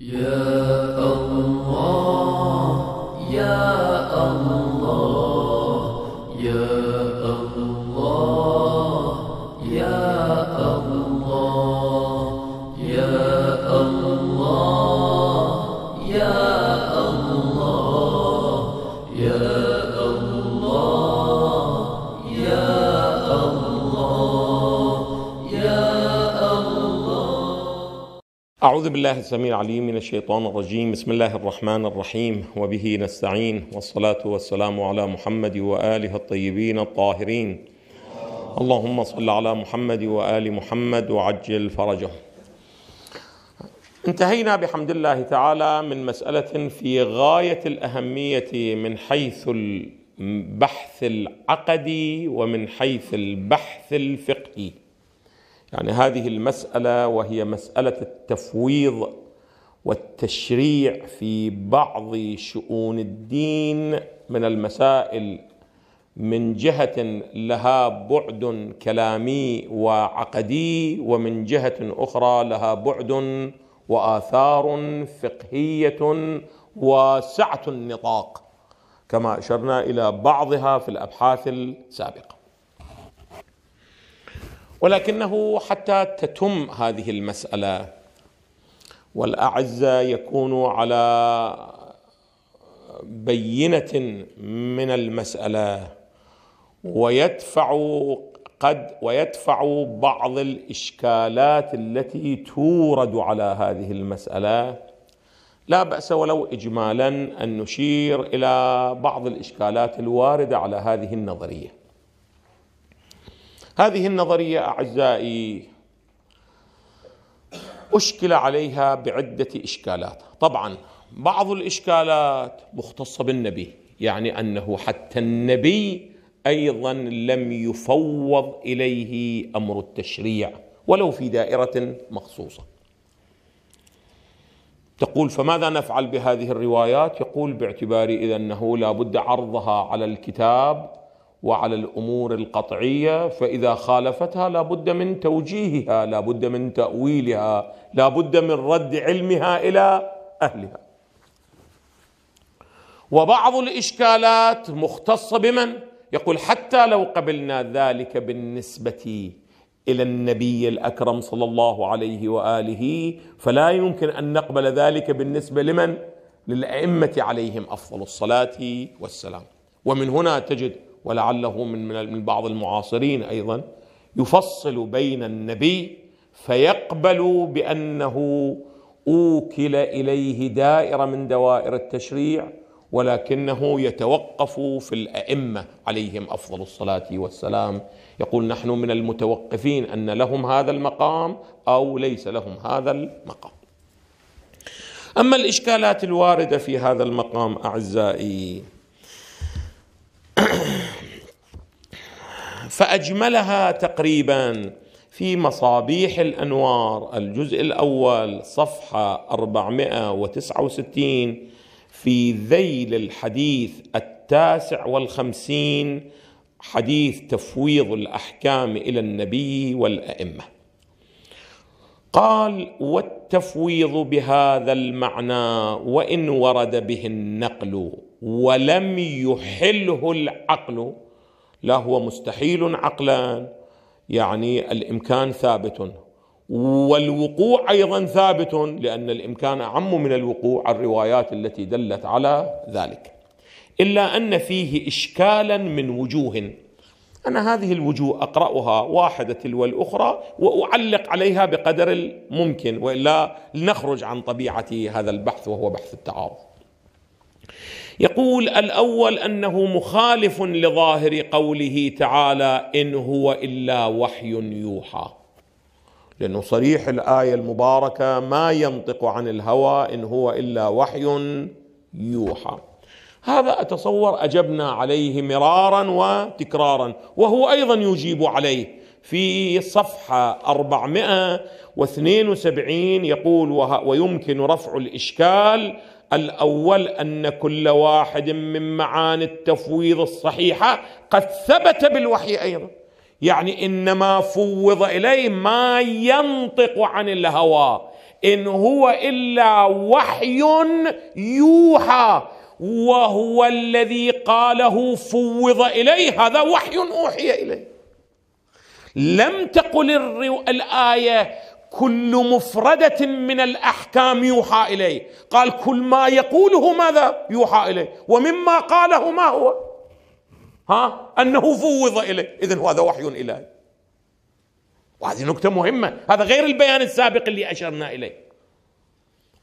Yeah. أعوذ بالله السميع العليم من الشيطان الرجيم بسم الله الرحمن الرحيم وبه نستعين والصلاة والسلام على محمد وآله الطيبين الطاهرين اللهم صل على محمد وآل محمد وعجل فرجه انتهينا بحمد الله تعالى من مسألة في غاية الأهمية من حيث البحث العقدي ومن حيث البحث الفقهي يعني هذه المسألة وهي مسألة التفويض والتشريع في بعض شؤون الدين من المسائل من جهة لها بعد كلامي وعقدي ومن جهة أخرى لها بعد وآثار فقهية واسعة النطاق كما أشرنا إلى بعضها في الأبحاث السابقة ولكنه حتى تتم هذه المساله والاعزه يكون على بينه من المساله ويدفع قد ويدفع بعض الاشكالات التي تورد على هذه المساله لا باس ولو اجمالا ان نشير الى بعض الاشكالات الوارده على هذه النظريه هذه النظريه اعزائي اشكل عليها بعده اشكالات طبعا بعض الاشكالات مختصه بالنبي يعني انه حتى النبي ايضا لم يفوض اليه امر التشريع ولو في دائره مخصوصه تقول فماذا نفعل بهذه الروايات يقول باعتبار إذا أنه لا بد عرضها على الكتاب وعلى الامور القطعيه فاذا خالفتها لابد من توجيهها لابد من تاويلها لابد من رد علمها الى اهلها وبعض الاشكالات مختصه بمن يقول حتى لو قبلنا ذلك بالنسبه الى النبي الاكرم صلى الله عليه واله فلا يمكن ان نقبل ذلك بالنسبه لمن للائمه عليهم افضل الصلاه والسلام ومن هنا تجد ولعله من من بعض المعاصرين ايضا يفصل بين النبي فيقبل بانه اوكل اليه دائره من دوائر التشريع ولكنه يتوقف في الائمه عليهم افضل الصلاه والسلام يقول نحن من المتوقفين ان لهم هذا المقام او ليس لهم هذا المقام اما الاشكالات الوارده في هذا المقام اعزائي فاجملها تقريبا في مصابيح الانوار الجزء الاول صفحه 469 في ذيل الحديث التاسع والخمسين حديث تفويض الاحكام الى النبي والائمه قال والتفويض بهذا المعنى وان ورد به النقل ولم يحله العقل لا هو مستحيل عقلا يعني الامكان ثابت والوقوع ايضا ثابت لان الامكان اعم من الوقوع الروايات التي دلت على ذلك الا ان فيه اشكالا من وجوه انا هذه الوجوه اقراها واحده تلو الاخرى واعلق عليها بقدر الممكن والا لنخرج عن طبيعه هذا البحث وهو بحث التعارض يقول الاول انه مخالف لظاهر قوله تعالى ان هو الا وحي يوحى لانه صريح الايه المباركه ما ينطق عن الهوى ان هو الا وحي يوحى هذا اتصور اجبنا عليه مرارا وتكرارا وهو ايضا يجيب عليه في صفحة 472 يقول ويمكن رفع الإشكال الاول ان كل واحد من معاني التفويض الصحيحه قد ثبت بالوحي ايضا يعني انما فوض اليه ما ينطق عن الهوى ان هو الا وحي يوحى وهو الذي قاله فوض اليه هذا وحي اوحي اليه لم تقل الايه كل مفردة من الأحكام يوحى إليه قال كل ما يقوله ماذا يوحى إليه ومما قاله ما هو ها أنه فوض إليه إذن هذا وحي إلهي وهذه نكتة مهمة هذا غير البيان السابق اللي أشرنا إليه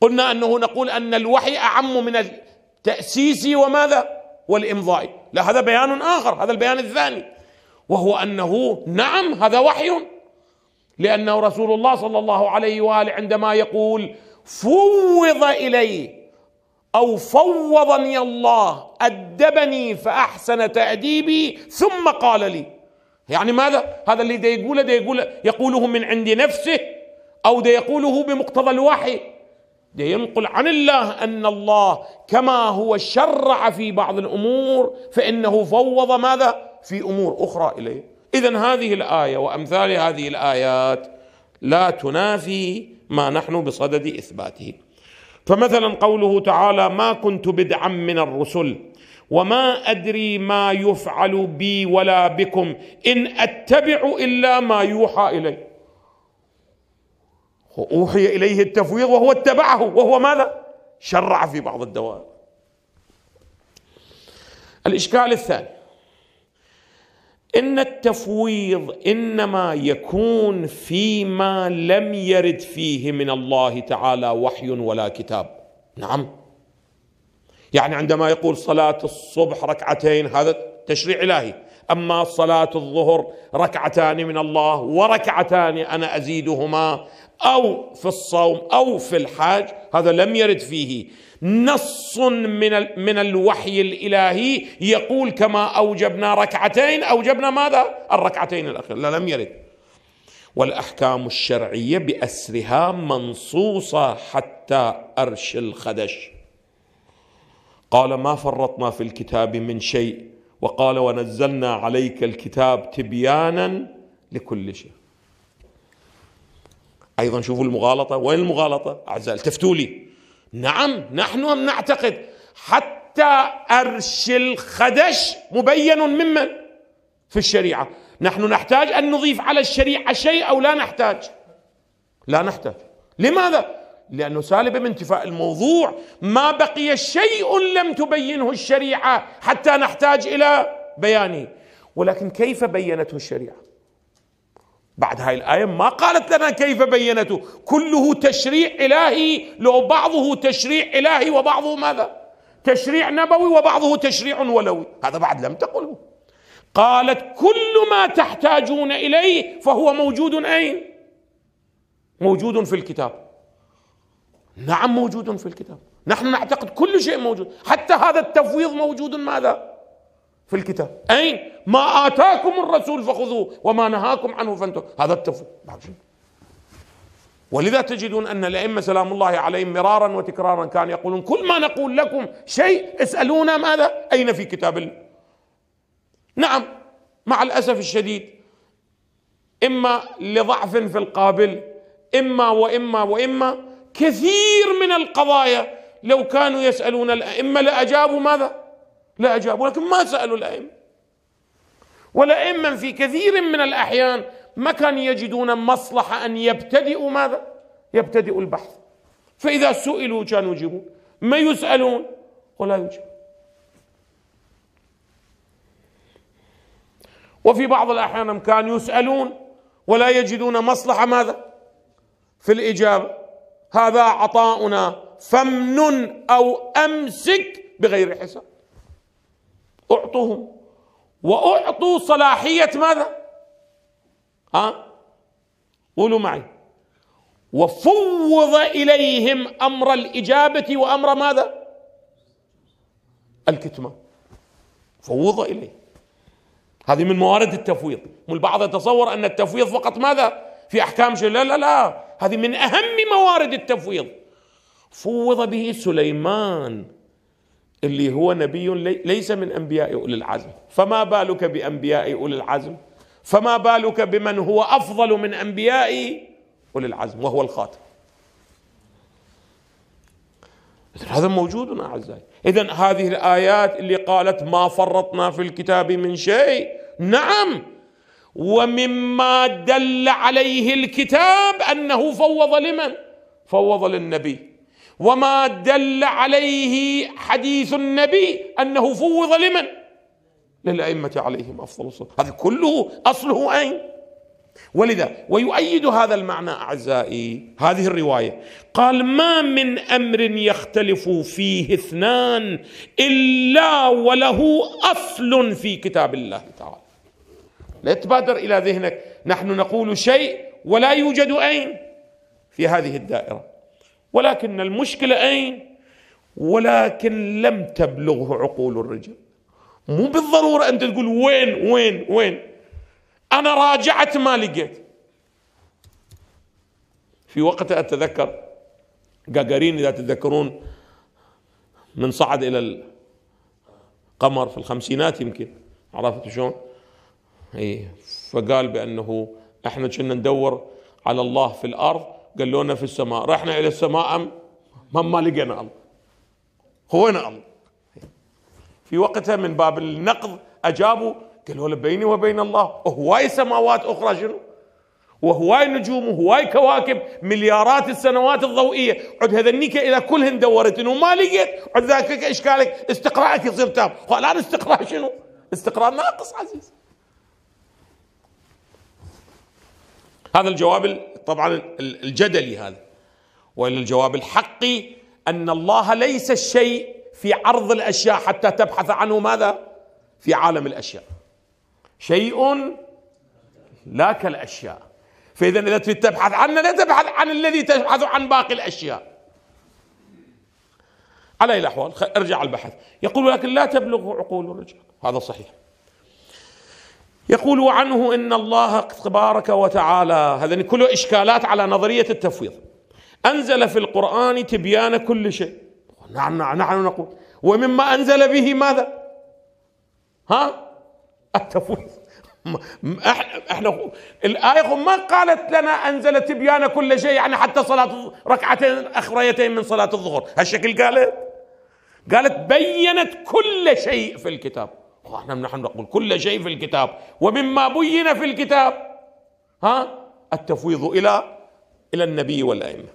قلنا أنه نقول أن الوحي أعم من التأسيس وماذا والإمضاء لا هذا بيان آخر هذا البيان الثاني وهو أنه نعم هذا وحي لأنه رسول الله صلى الله عليه وآله عندما يقول فوض إلي أو فوضني الله أدبني فأحسن تأديبي ثم قال لي يعني ماذا هذا اللي ده يقوله ده يقوله يقوله من عند نفسه أو ده يقوله بمقتضى الوحي دي ينقل عن الله أن الله كما هو شرع في بعض الأمور فإنه فوض ماذا في أمور أخرى إليه اذا هذه الايه وامثال هذه الايات لا تنافي ما نحن بصدد اثباته فمثلا قوله تعالى ما كنت بدعا من الرسل وما ادري ما يفعل بي ولا بكم ان اتبع الا ما يوحى الي اوحي اليه التفويض وهو اتبعه وهو ماذا شرع في بعض الدوائر الاشكال الثاني ان التفويض انما يكون فيما لم يرد فيه من الله تعالى وحي ولا كتاب نعم يعني عندما يقول صلاه الصبح ركعتين هذا تشريع الهي أما صلاة الظهر ركعتان من الله وركعتان أنا أزيدهما أو في الصوم أو في الحاج هذا لم يرد فيه نص من من الوحي الإلهي يقول كما أوجبنا ركعتين أوجبنا ماذا؟ الركعتين الأخيرة لا لم يرد والأحكام الشرعية بأسرها منصوصة حتى أرش الخدش قال ما فرطنا في الكتاب من شيء وقال ونزلنا عليك الكتاب تبيانا لكل شيء ايضا شوفوا المغالطه وين المغالطه اعزائي التفتوا لي نعم نحن نعتقد حتى ارش الخدش مبين ممن في الشريعه نحن نحتاج ان نضيف على الشريعه شيء او لا نحتاج لا نحتاج لماذا لأنه سالب انتفاء الموضوع ما بقي شيء لم تبينه الشريعة حتى نحتاج إلى بيانه ولكن كيف بينته الشريعة بعد هاي الآية ما قالت لنا كيف بينته كله تشريع إلهي لو بعضه تشريع إلهي وبعضه ماذا تشريع نبوي وبعضه تشريع ولوي هذا بعد لم تقله قالت كل ما تحتاجون إليه فهو موجود أين موجود في الكتاب نعم موجود في الكتاب نحن نعتقد كل شيء موجود حتى هذا التفويض موجود ماذا في الكتاب أين ما آتاكم الرسول فخذوه وما نهاكم عنه فانتهوا هذا التفويض نعم. ولذا تجدون أن الأئمة سلام الله عليهم مرارا وتكرارا كانوا يقولون كل ما نقول لكم شيء اسألونا ماذا أين في كتاب الله نعم مع الأسف الشديد إما لضعف في القابل إما وإما وإما كثير من القضايا لو كانوا يسألون الأئمة لأجابوا ماذا؟ لأجابوا لكن ما سألوا الأئمة والأئمة في كثير من الأحيان ما كانوا يجدون مصلحة أن يبتدئوا ماذا؟ يبتدئوا البحث فإذا سئلوا كانوا يجيبون ما يسألون ولا يجيبون وفي بعض الأحيان كانوا يسألون ولا يجدون مصلحة ماذا؟ في الإجابة هذا عطاؤنا فامنن أو أمسك بغير حساب أعطوهم وأعطوا صلاحية ماذا ها قولوا معي وفوض إليهم أمر الإجابة وأمر ماذا الكتمان فوض إليه هذه من موارد التفويض البعض يتصور أن التفويض فقط ماذا في أحكام شيء لا لا لا هذه من اهم موارد التفويض فوض به سليمان اللي هو نبي ليس من انبياء اولي العزم فما بالك بانبياء اولي العزم فما بالك بمن هو افضل من انبياء اولي العزم وهو الخاتم هذا موجود اعزائي اذا هذه الايات اللي قالت ما فرطنا في الكتاب من شيء نعم ومما دل عليه الكتاب انه فوض لمن فوض للنبي وما دل عليه حديث النبي انه فوض لمن للائمه عليهم افضل الصلاه هذا كله اصله اين ولذا ويؤيد هذا المعنى اعزائي هذه الروايه قال ما من امر يختلف فيه اثنان الا وله اصل في كتاب الله تعالى لا تبادر الى ذهنك نحن نقول شيء ولا يوجد اين في هذه الدائره ولكن المشكله اين ولكن لم تبلغه عقول الرجال مو بالضروره انت تقول وين وين وين انا راجعت ما لقيت في وقت اتذكر جاجارين اذا تتذكرون من صعد الى القمر في الخمسينات يمكن عرفت شلون إيه فقال بأنه احنا كنا ندور على الله في الأرض قال لنا في السماء رحنا إلى السماء أم ما لقينا الله هو أنا الله في وقتها من باب النقض أجابوا قالوا له بيني وبين الله هواي سماوات أخرى شنو وهواي نجوم وهواي كواكب مليارات السنوات الضوئيه عد هذنيك اذا كلهن دورت انه ما لقيت عد ذاك اشكالك استقراءك يصير تام الان استقراء شنو؟ استقراء ناقص عزيز هذا الجواب طبعا الجدلي هذا وإلى الجواب الحقي أن الله ليس الشيء في عرض الأشياء حتى تبحث عنه ماذا في عالم الأشياء شيء لا كالأشياء فإذا إذا تريد تبحث عنه لا تبحث عن الذي تبحث عن باقي الأشياء على الأحوال ارجع البحث يقول ولكن لا تبلغ عقول الرجال هذا صحيح يقول عنه ان الله تبارك وتعالى هذا كله اشكالات على نظريه التفويض انزل في القران تبيان كل شيء نعم, نعم، نحن نقول ومما انزل به ماذا؟ ها؟ التفويض احنا الايه ما قالت لنا انزل تبيان كل شيء يعني حتى صلاه ركعتين اخريتين من صلاه الظهر هالشكل قالت قالت بينت كل شيء في الكتاب احنا نحن نقول كل شيء في الكتاب ومما بين في الكتاب ها التفويض الى الى النبي والائمه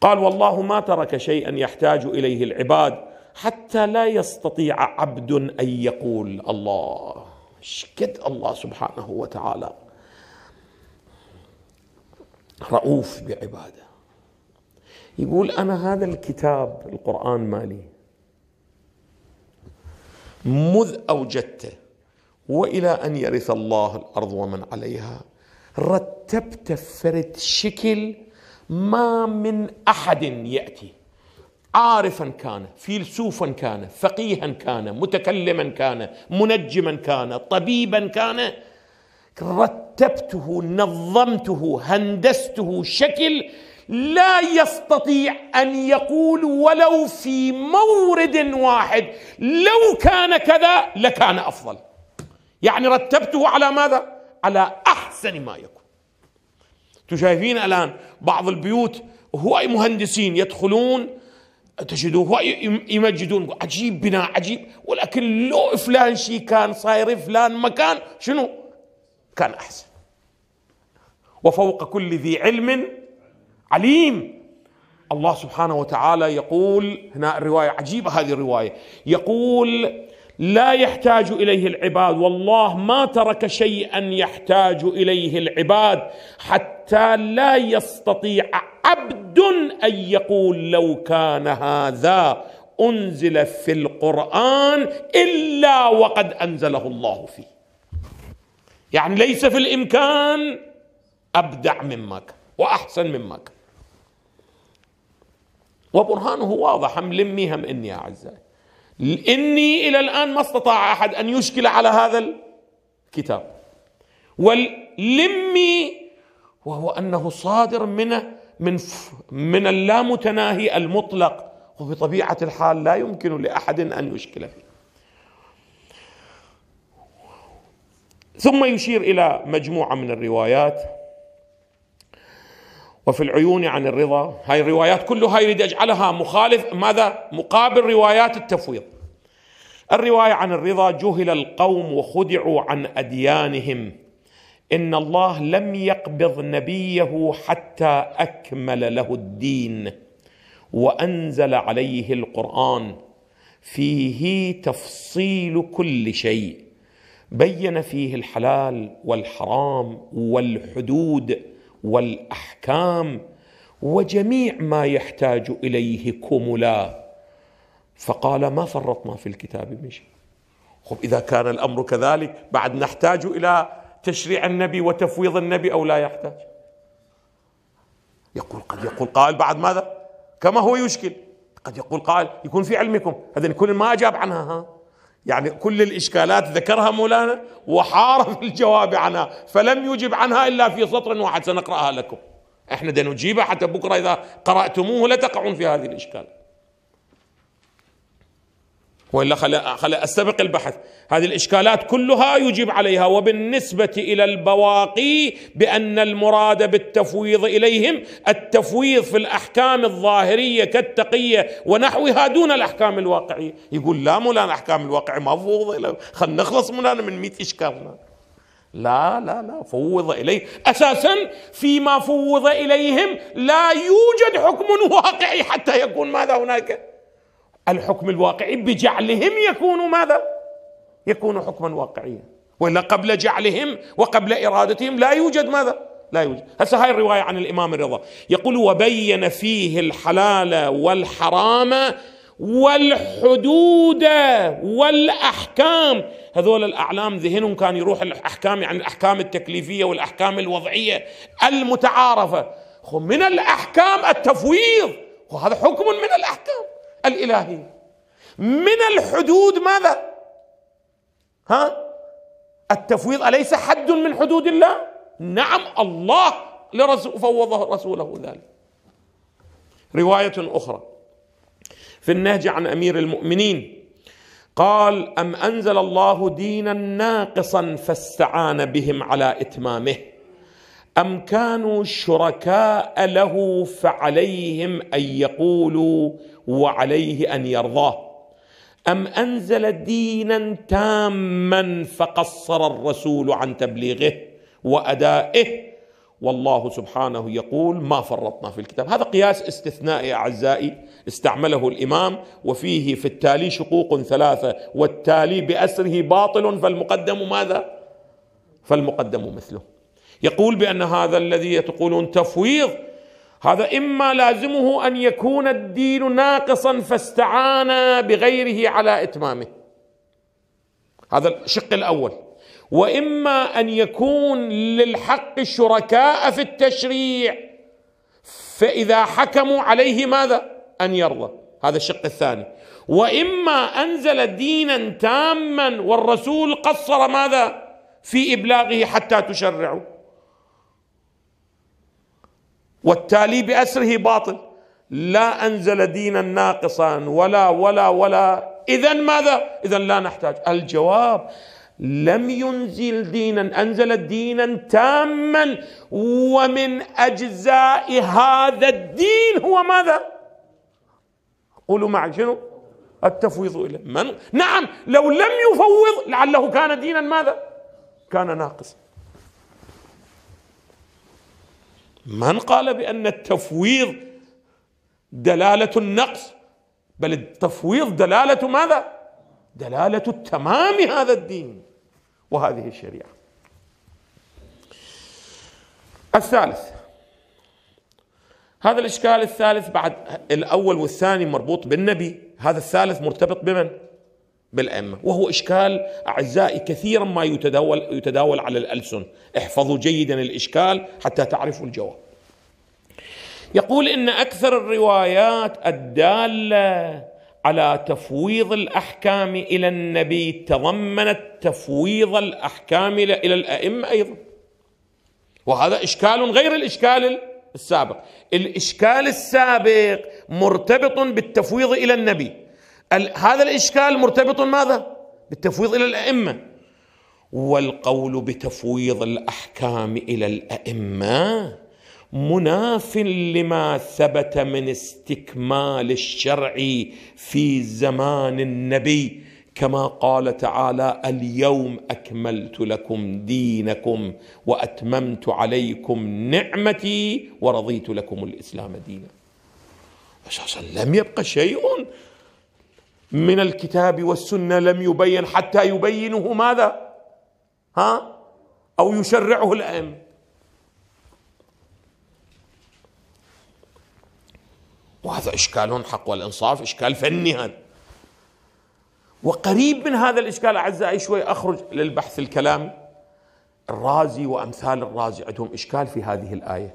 قال والله ما ترك شيئا يحتاج اليه العباد حتى لا يستطيع عبد ان يقول الله شكد الله سبحانه وتعالى رؤوف بعباده يقول انا هذا الكتاب القران مالي مذ اوجدته والى ان يرث الله الارض ومن عليها رتبت فرد شكل ما من احد ياتي عارفا كان فيلسوفا كان فقيها كان متكلما كان منجما كان طبيبا كان رتبته نظمته هندسته شكل لا يستطيع ان يقول ولو في مورد واحد لو كان كذا لكان افضل يعني رتبته على ماذا على احسن ما يكون انتم شايفين الان بعض البيوت هو مهندسين يدخلون تجدوا يمجدون عجيب بناء عجيب ولكن لو فلان شيء كان صاير فلان مكان شنو كان احسن وفوق كل ذي علم عليم الله سبحانه وتعالى يقول هنا الرواية عجيبة هذه الرواية يقول لا يحتاج اليه العباد والله ما ترك شيئا يحتاج اليه العباد حتى لا يستطيع عبد ان يقول لو كان هذا انزل في القران الا وقد انزله الله فيه يعني ليس في الامكان ابدع مما كان واحسن مما كان وبرهانه واضح هم لمي هم إني أعزائي إني إلى الآن ما استطاع أحد أن يشكل على هذا الكتاب واللمي وهو أنه صادر من من من اللامتناهي المطلق وبطبيعة الحال لا يمكن لأحد أن يشكل فيه ثم يشير إلى مجموعة من الروايات وفي العيون عن الرضا هاي الروايات كلها يريد أجعلها مخالف ماذا مقابل روايات التفويض الرواية عن الرضا جهل القوم وخدعوا عن أديانهم إن الله لم يقبض نبيه حتى أكمل له الدين وأنزل عليه القرآن فيه تفصيل كل شيء بين فيه الحلال والحرام والحدود والاحكام وجميع ما يحتاج اليه كملا فقال ما فرطنا في الكتاب من شيء خب اذا كان الامر كذلك بعد نحتاج الى تشريع النبي وتفويض النبي او لا يحتاج يقول قد يقول قائل بعد ماذا كما هو يشكل قد يقول قائل يكون في علمكم هذا كل ما اجاب عنها ها يعني كل الإشكالات ذكرها مولانا وحار في الجواب عنها فلم يجب عنها إلا في سطر واحد سنقرأها لكم احنا دا نجيبها حتى بكرة إذا قرأتموه لا تقعون في هذه الإشكالات والا خل استبق البحث هذه الاشكالات كلها يجيب عليها وبالنسبه الى البواقي بان المراد بالتفويض اليهم التفويض في الاحكام الظاهريه كالتقيه ونحوها دون الاحكام الواقعيه يقول لا مولانا احكام الواقع ما فوض خلينا نخلص مولانا من 100 اشكالنا لا لا لا فوض اليه اساسا فيما فوض اليهم لا يوجد حكم واقعي حتى يكون ماذا هناك الحكم الواقعي بجعلهم يكونوا ماذا؟ يكونوا حكما واقعيا والا قبل جعلهم وقبل ارادتهم لا يوجد ماذا؟ لا يوجد هسه هاي الرواية عن الإمام الرضا يقول وبين فيه الحلال والحرام والحدود والأحكام هذول الأعلام ذهنهم كان يروح الأحكام يعني الأحكام التكليفية والأحكام الوضعية المتعارفة من الأحكام التفويض وهذا حكم من الأحكام الالهي من الحدود ماذا ها التفويض اليس حد من حدود الله نعم الله لرسول فوض رسوله ذلك روايه اخرى في النهج عن امير المؤمنين قال ام انزل الله دينا ناقصا فاستعان بهم على اتمامه أم كانوا شركاء له فعليهم أن يقولوا وعليه أن يرضاه أم أنزل دينا تاما فقصر الرسول عن تبليغه وأدائه والله سبحانه يقول ما فرطنا في الكتاب هذا قياس استثنائي أعزائي استعمله الإمام وفيه في التالي شقوق ثلاثة والتالي بأسره باطل فالمقدم ماذا؟ فالمقدم مثله يقول بأن هذا الذي تقولون تفويض هذا إما لازمه أن يكون الدين ناقصا فاستعان بغيره على إتمامه هذا الشق الأول وإما أن يكون للحق شركاء في التشريع فإذا حكموا عليه ماذا؟ أن يرضى هذا الشق الثاني واما انزل دينا تاما والرسول قصر ماذا في ابلاغه حتى تشرعوا والتالي بأسره باطل لا أنزل دينا ناقصا ولا ولا ولا إذا ماذا؟ إذا لا نحتاج الجواب لم ينزل دينا أنزل دينا تاما ومن أجزاء هذا الدين هو ماذا؟ قولوا معي شنو؟ التفويض إليه من؟ نعم لو لم يفوض لعله كان دينا ماذا؟ كان ناقصا من قال بان التفويض دلاله النقص بل التفويض دلاله ماذا دلاله تمام هذا الدين وهذه الشريعه الثالث هذا الاشكال الثالث بعد الاول والثاني مربوط بالنبي هذا الثالث مرتبط بمن بالأئمة وهو إشكال أعزائي كثيرا ما يتداول, يتداول على الألسن احفظوا جيدا الإشكال حتى تعرفوا الجواب يقول إن أكثر الروايات الدالة على تفويض الأحكام إلى النبي تضمنت تفويض الأحكام إلى الأئمة أيضا وهذا إشكال غير الإشكال السابق الإشكال السابق مرتبط بالتفويض إلى النبي هذا الإشكال مرتبط ماذا؟ بالتفويض إلى الأئمة والقول بتفويض الأحكام إلى الأئمة مناف لما ثبت من استكمال الشرع في زمان النبي كما قال تعالى اليوم اكملت لكم دينكم واتممت عليكم نعمتي ورضيت لكم الاسلام دينا اساسا لم يبقى شيء من الكتاب والسنه لم يبين حتى يبينه ماذا ها او يشرعه الائمه وهذا اشكال حق والانصاف اشكال فني هذا وقريب من هذا الاشكال اعزائي شوي اخرج للبحث الكلامي الرازي وامثال الرازي عندهم اشكال في هذه الايه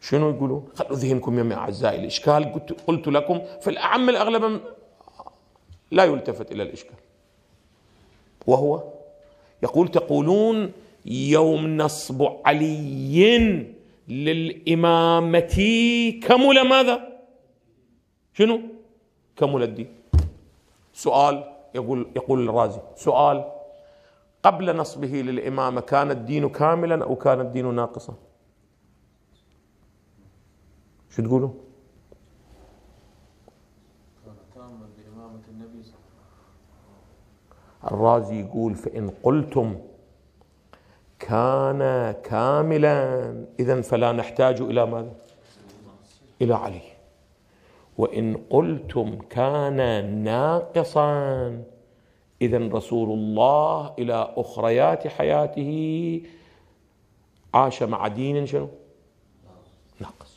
شنو يقولون؟ خلوا ذهنكم يا اعزائي الاشكال قلت, قلت لكم في الاعم الاغلب لا يلتفت إلى الإشكال وهو يقول تقولون يوم نصب علي للإمامة كمل ماذا شنو كمل الدين سؤال يقول يقول الرازي سؤال قبل نصبه للإمامة كان الدين كاملا أو كان الدين ناقصا شو تقولون الرازي يقول فإن قلتم كان كاملا إذا فلا نحتاج إلى ماذا إلى علي وإن قلتم كان ناقصا إذا رسول الله إلى أخريات حياته عاش مع دين شنو ناقص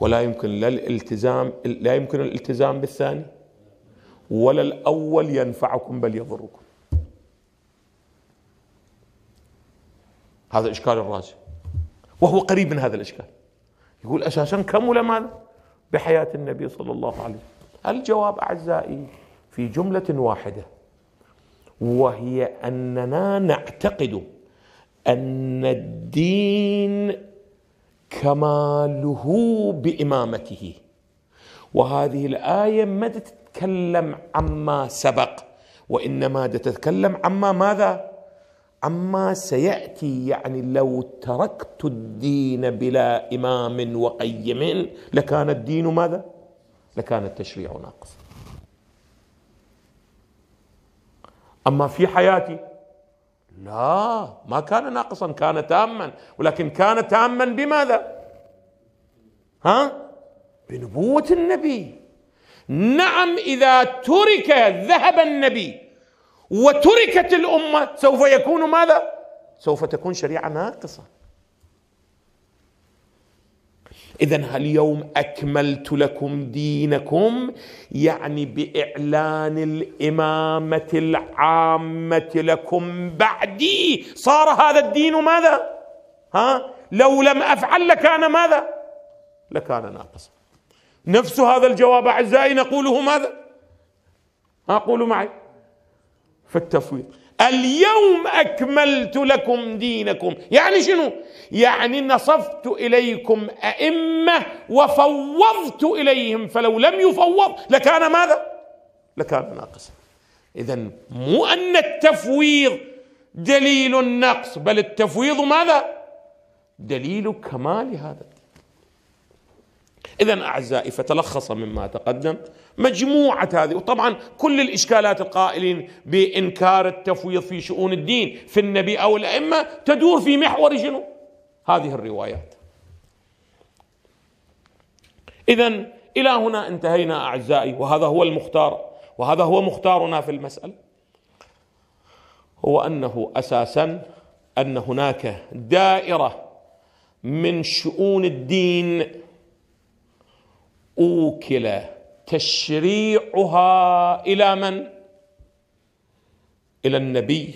ولا يمكن لا الالتزام لا يمكن الالتزام بالثاني ولا الأول ينفعكم بل يضركم هذا إشكال الراجع وهو قريب من هذا الإشكال يقول أساسا كمل ماذا بحياة النبي صلى الله عليه وسلم الجواب أعزائي في جملة واحدة وهي أننا نعتقد أن الدين كماله بإمامته وهذه الآية ما تتكلم عما سبق وانما تتكلم عما ماذا عما سياتي يعني لو تركت الدين بلا امام وقيم لكان الدين ماذا لكان التشريع ناقص اما في حياتي لا ما كان ناقصا كان تاما ولكن كان تاما بماذا ها بنبوه النبي نعم اذا ترك ذهب النبي وتركت الامه سوف يكون ماذا سوف تكون شريعه ناقصه اذا هل يوم اكملت لكم دينكم يعني باعلان الامامه العامه لكم بعدي صار هذا الدين ماذا ها لو لم افعل لكان ماذا لكان ناقصا نفس هذا الجواب أعزائي نقوله ماذا أقول معي في التفويض اليوم أكملت لكم دينكم يعني شنو يعني نصفت إليكم أئمة وفوضت إليهم فلو لم يفوض لكان ماذا لكان ناقصا إذا مو أن التفويض دليل النقص بل التفويض ماذا دليل كمال هذا إذا أعزائي فتلخص مما تقدم مجموعة هذه وطبعا كل الإشكالات القائلين بإنكار التفويض في شؤون الدين في النبي أو الأئمة تدور في محور شنو؟ هذه الروايات إذا إلى هنا انتهينا أعزائي وهذا هو المختار وهذا هو مختارنا في المسألة هو أنه أساسا أن هناك دائرة من شؤون الدين اوكل تشريعها الى من الى النبي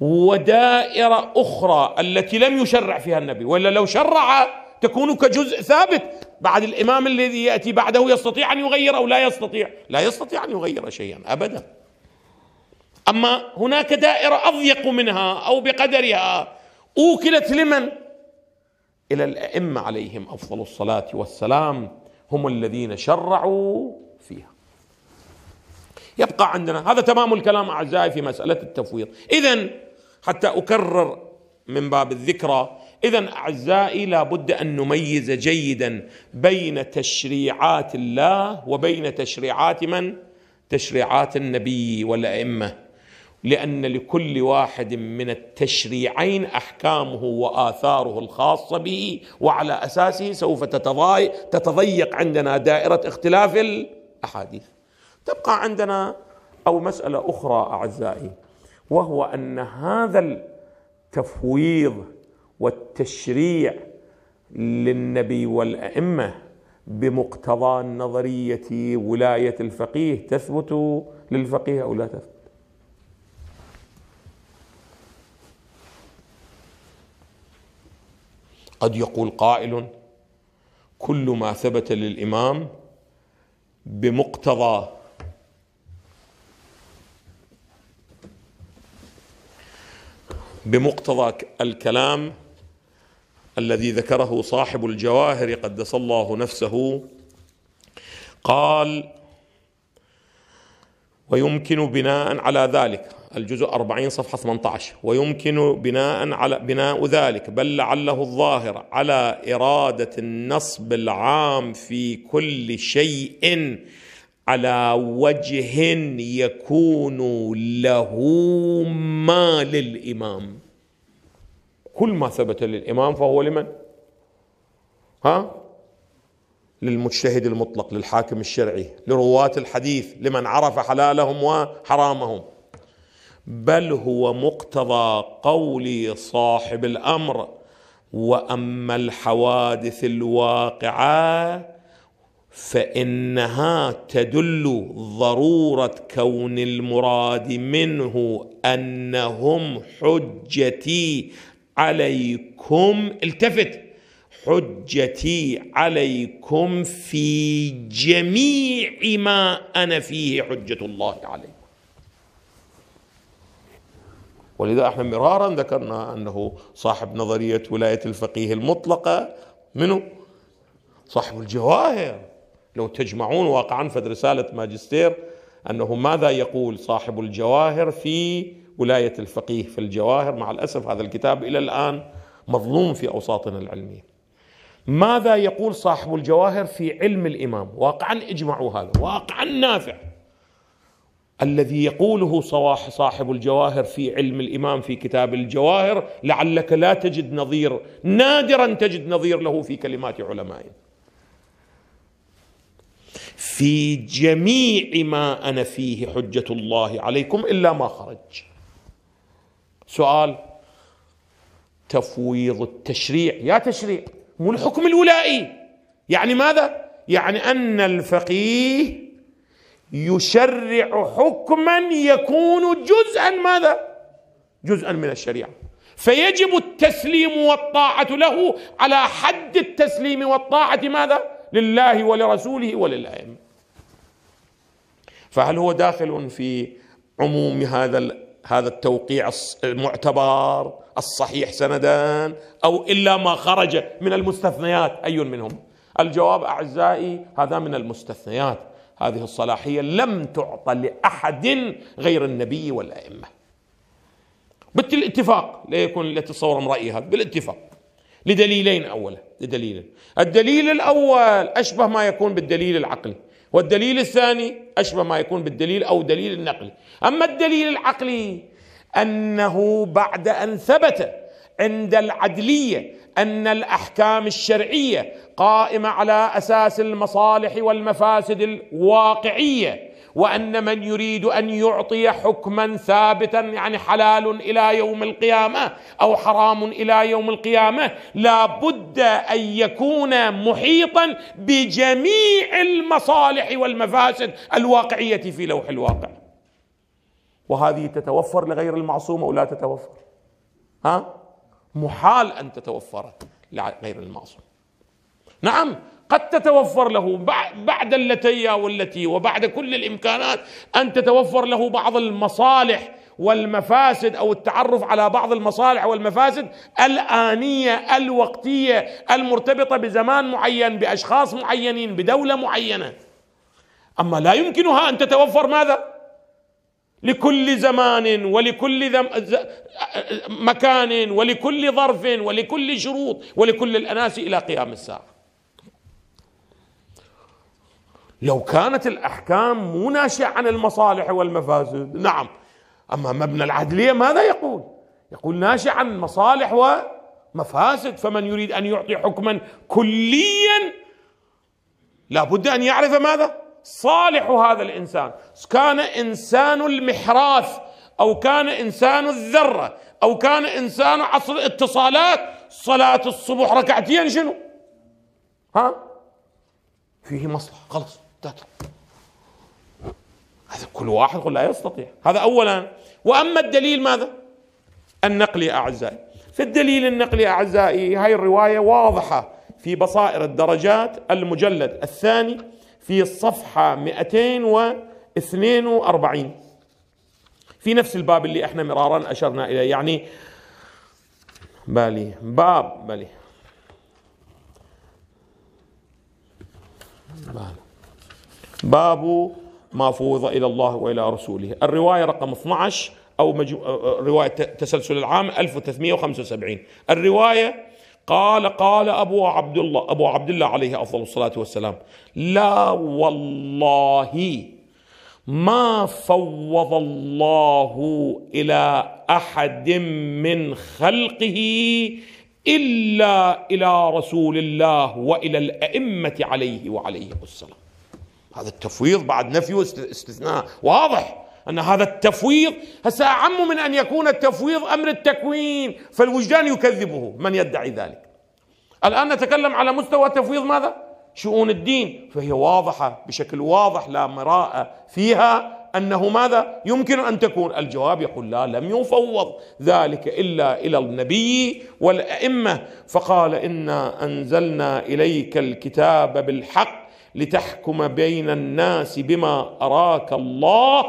ودائره اخرى التي لم يشرع فيها النبي ولا لو شرع تكون كجزء ثابت بعد الامام الذي ياتي بعده يستطيع ان يغير او لا يستطيع لا يستطيع ان يغير شيئا ابدا اما هناك دائره اضيق منها او بقدرها اوكلت لمن الى الائمه عليهم افضل الصلاه والسلام هم الذين شرعوا فيها يبقى عندنا هذا تمام الكلام أعزائي في مسألة التفويض إذا حتى أكرر من باب الذكرى إذا أعزائي لابد أن نميز جيدا بين تشريعات الله وبين تشريعات من؟ تشريعات النبي والأئمة لان لكل واحد من التشريعين احكامه واثاره الخاصه به وعلى اساسه سوف تتضيق عندنا دائره اختلاف الاحاديث تبقى عندنا او مساله اخرى اعزائي وهو ان هذا التفويض والتشريع للنبي والائمه بمقتضى نظريه ولايه الفقيه تثبت للفقيه او لا تثبت قد يقول قائل كل ما ثبت للامام بمقتضى بمقتضى الكلام الذي ذكره صاحب الجواهر قدس الله نفسه قال ويمكن بناء على ذلك الجزء 40 صفحة 18 ويمكن بناء على بناء ذلك بل لعله الظاهر على إرادة النصب العام في كل شيء على وجه يكون له ما للإمام كل ما ثبت للإمام فهو لمن؟ ها؟ للمجتهد المطلق للحاكم الشرعي لرواة الحديث لمن عرف حلالهم وحرامهم بل هو مقتضى قول صاحب الامر واما الحوادث الواقعه فانها تدل ضروره كون المراد منه انهم حجتي عليكم التفت حجتي عليكم في جميع ما انا فيه حجه الله عليكم ولذا احنا مرارا ذكرنا انه صاحب نظريه ولايه الفقيه المطلقه منه صاحب الجواهر لو تجمعون واقعا في رساله ماجستير انه ماذا يقول صاحب الجواهر في ولايه الفقيه في الجواهر مع الاسف هذا الكتاب الى الان مظلوم في اوساطنا العلميه ماذا يقول صاحب الجواهر في علم الامام واقعا اجمعوا هذا واقعا نافع الذي يقوله صواح صاحب الجواهر في علم الامام في كتاب الجواهر لعلك لا تجد نظير نادرا تجد نظير له في كلمات علمائنا في جميع ما انا فيه حجه الله عليكم الا ما خرج سؤال تفويض التشريع يا تشريع مو الحكم الولائي يعني ماذا يعني ان الفقيه يشرع حكما يكون جزءا ماذا جزءا من الشريعه فيجب التسليم والطاعه له على حد التسليم والطاعه ماذا لله ولرسوله وللائمه فهل هو داخل في عموم هذا هذا التوقيع المعتبر الصحيح سندا او الا ما خرج من المستثنيات اي منهم الجواب اعزائي هذا من المستثنيات هذه الصلاحيه لم تعطى لاحد غير النبي والائمه بالاتفاق لا يكون لتصور رايي هذا بالاتفاق لدليلين اولا لدليلين الدليل الاول اشبه ما يكون بالدليل العقلي والدليل الثاني اشبه ما يكون بالدليل او دليل النقلي اما الدليل العقلي انه بعد ان ثبت عند العدليه ان الاحكام الشرعيه قائمه على اساس المصالح والمفاسد الواقعيه وان من يريد ان يعطي حكما ثابتا يعني حلال الى يوم القيامه او حرام الى يوم القيامه لا بد ان يكون محيطا بجميع المصالح والمفاسد الواقعيه في لوح الواقع وهذه تتوفر لغير المعصومه ولا تتوفر ها محال ان تتوفر لغير المعصوم نعم قد تتوفر له بعد اللتي والتي وبعد كل الامكانات ان تتوفر له بعض المصالح والمفاسد او التعرف على بعض المصالح والمفاسد الانيه الوقتيه المرتبطه بزمان معين باشخاص معينين بدوله معينه اما لا يمكنها ان تتوفر ماذا؟ لكل زمان ولكل ذم... مكان ولكل ظرف ولكل شروط ولكل الاناس الى قيام الساعه. لو كانت الاحكام مو ناشئه عن المصالح والمفاسد، نعم. اما مبنى العدليه ماذا يقول؟ يقول ناشئ عن مصالح ومفاسد، فمن يريد ان يعطي حكما كليا لابد ان يعرف ماذا؟ صالح هذا الانسان كان انسان المحراث او كان انسان الذره او كان انسان عصر اتصالات صلاه الصبح ركعتين شنو ها فيه مصلحه خلص هذا كل واحد لا يستطيع هذا اولا واما الدليل ماذا النقلي اعزائي في الدليل النقلي اعزائي هاي الروايه واضحه في بصائر الدرجات المجلد الثاني في الصفحة 242 في نفس الباب اللي احنا مرارا أشرنا إليه يعني بالي باب بالي باب ما فوض إلى الله وإلى رسوله الرواية رقم 12 أو مجمو... رواية تسلسل العام 1375 الرواية قال قال أبو عبد الله أبو عبد الله عليه أفضل الصلاة والسلام لا والله ما فوض الله إلى أحد من خلقه إلا إلى رسول الله وإلى الأئمة عليه وعليهم السلام هذا التفويض بعد نفي واستثناء واضح أن هذا التفويض هسه أعم من أن يكون التفويض أمر التكوين فالوجدان يكذبه من يدعي ذلك الآن نتكلم على مستوى تفويض ماذا؟ شؤون الدين فهي واضحة بشكل واضح لا مراءة فيها أنه ماذا يمكن أن تكون الجواب يقول لا لم يفوض ذلك إلا إلى النبي والأئمة فقال إنا أنزلنا إليك الكتاب بالحق لتحكم بين الناس بما أراك الله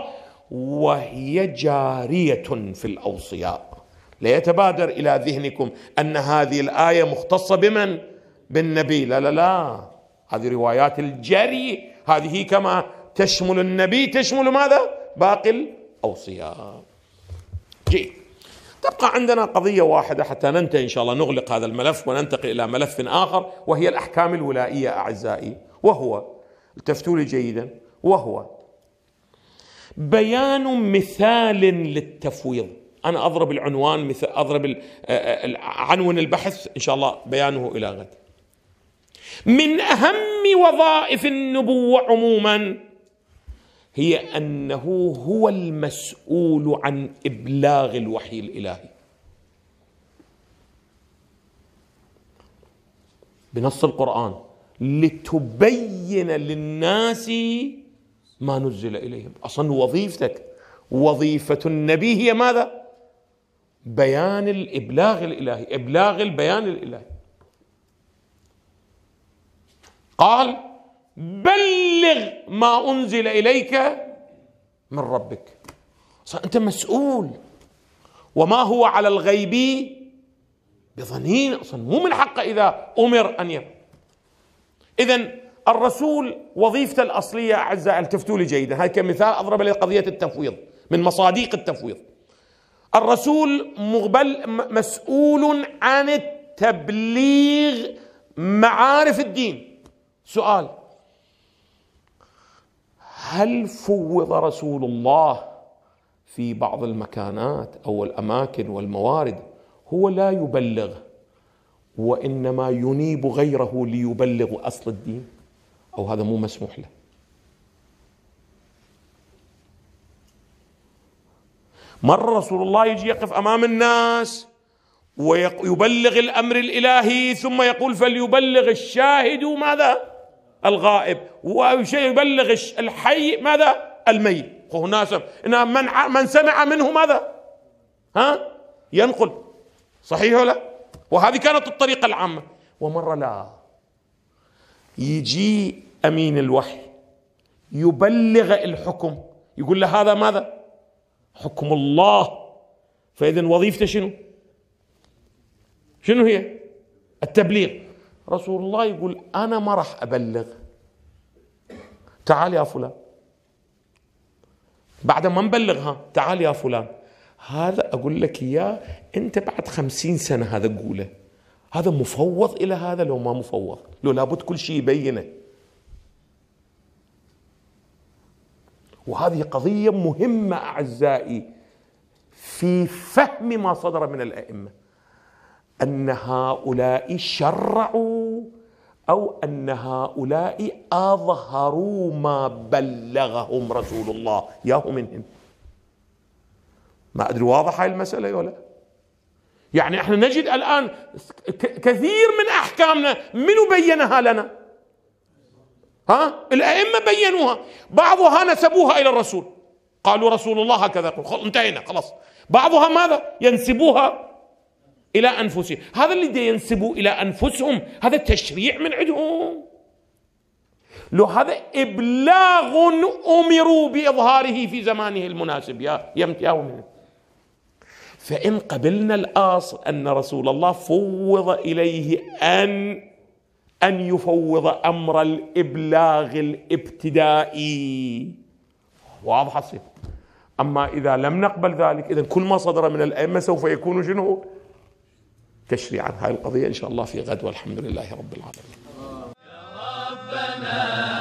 وهي جاريه في الاوصياء ليتبادر الى ذهنكم ان هذه الايه مختصه بمن؟ بالنبي لا لا لا هذه روايات الجري هذه كما تشمل النبي تشمل ماذا؟ باقي الاوصياء جيد تبقى عندنا قضيه واحده حتى ننتهي ان شاء الله نغلق هذا الملف وننتقل الى ملف اخر وهي الاحكام الولائيه اعزائي وهو التفتوا لي جيدا وهو بيان مثال للتفويض انا اضرب العنوان مثل اضرب آه، آه، عنوان البحث ان شاء الله بيانه الى غد من اهم وظائف النبوه عموما هي انه هو المسؤول عن ابلاغ الوحي الالهي بنص القران لتبين للناس ما نزل إليهم أصلا وظيفتك وظيفة النبي هي ماذا؟ بيان الإبلاغ الإلهي إبلاغ البيان الإلهي قال بلغ ما أنزل إليك من ربك أنت مسؤول وما هو على الغيب بظنين أصلا مو من حقه إذا أمر أن يبقى إذا الرسول وظيفته الأصلية أعزائي التفتوا لي جيدا هذا كمثال أضرب قضية التفويض من مصاديق التفويض الرسول مقبل مسؤول عن التبليغ معارف الدين سؤال هل فوض رسول الله في بعض المكانات او الاماكن والموارد هو لا يبلغ وانما ينيب غيره ليبلغ اصل الدين أو هذا مو مسموح له مرة رسول الله يجي يقف أمام الناس ويبلغ الأمر الإلهي ثم يقول فليبلغ الشاهد ماذا الغائب ويبلغ الحي ماذا الميت وهنا من من سمع منه ماذا ها ينقل صحيح ولا وهذه كانت الطريقة العامة ومرة لا يجي امين الوحي يبلغ الحكم يقول له هذا ماذا حكم الله فاذا وظيفته شنو شنو هي التبليغ رسول الله يقول انا ما راح ابلغ تعال يا فلان بعد ما نبلغها تعال يا فلان هذا اقول لك اياه انت بعد خمسين سنه هذا قوله هذا مفوض الى هذا لو ما مفوض لو لابد كل شيء يبينه وهذه قضية مهمة أعزائي في فهم ما صدر من الأئمة أن هؤلاء شرعوا أو أن هؤلاء أظهروا ما بلغهم رسول الله ياه منهم ما أدري واضح هاي المسألة ولا يعني احنا نجد الآن كثير من أحكامنا من بينها لنا ها الأئمة بينوها بعضها نسبوها إلى الرسول قالوا رسول الله هكذا يقول انتهينا خلاص بعضها ماذا ينسبوها إلى أنفسهم هذا اللي ينسبوا إلى أنفسهم هذا تشريع من عندهم لو هذا إبلاغ أمروا بإظهاره في زمانه المناسب يا يا ومن فإن قبلنا الأصل أن رسول الله فوض إليه أن ان يفوض امر الابلاغ الابتدائي واضحه الصفة اما اذا لم نقبل ذلك اذا كل ما صدر من الائمه سوف يكون شنو؟ تشريعا هاي القضيه ان شاء الله في غد والحمد لله رب العالمين. ربنا